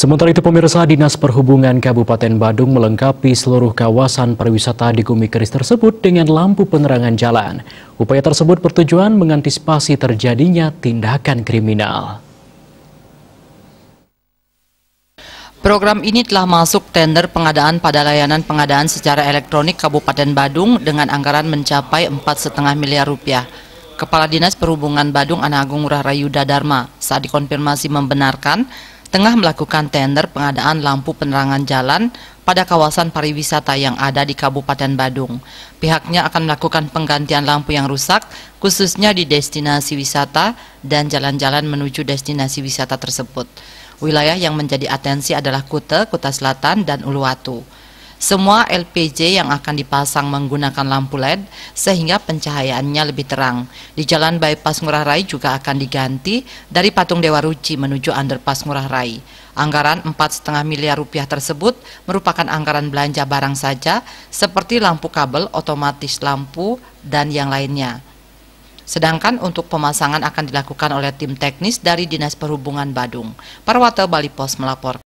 Sementara itu pemirsa Dinas Perhubungan Kabupaten Badung melengkapi seluruh kawasan pariwisata di Gumi Keris tersebut dengan lampu penerangan jalan. Upaya tersebut bertujuan mengantisipasi terjadinya tindakan kriminal. Program ini telah masuk tender pengadaan pada layanan pengadaan secara elektronik Kabupaten Badung dengan anggaran mencapai 4,5 miliar rupiah. Kepala Dinas Perhubungan Badung Anagung Rahayu Dharma saat dikonfirmasi membenarkan tengah melakukan tender pengadaan lampu penerangan jalan pada kawasan pariwisata yang ada di Kabupaten Badung. Pihaknya akan melakukan penggantian lampu yang rusak, khususnya di destinasi wisata dan jalan-jalan menuju destinasi wisata tersebut. Wilayah yang menjadi atensi adalah Kute, Kuta Selatan, dan Uluwatu. Semua LPG yang akan dipasang menggunakan lampu LED sehingga pencahayaannya lebih terang. Di jalan bypass Ngurah Rai juga akan diganti dari Patung Dewa Ruci menuju underpass Ngurah Rai. Anggaran 4,5 miliar rupiah tersebut merupakan anggaran belanja barang saja seperti lampu kabel, otomatis lampu, dan yang lainnya. Sedangkan untuk pemasangan akan dilakukan oleh tim teknis dari Dinas Perhubungan Badung. Parwata Bali Pos melaporkan.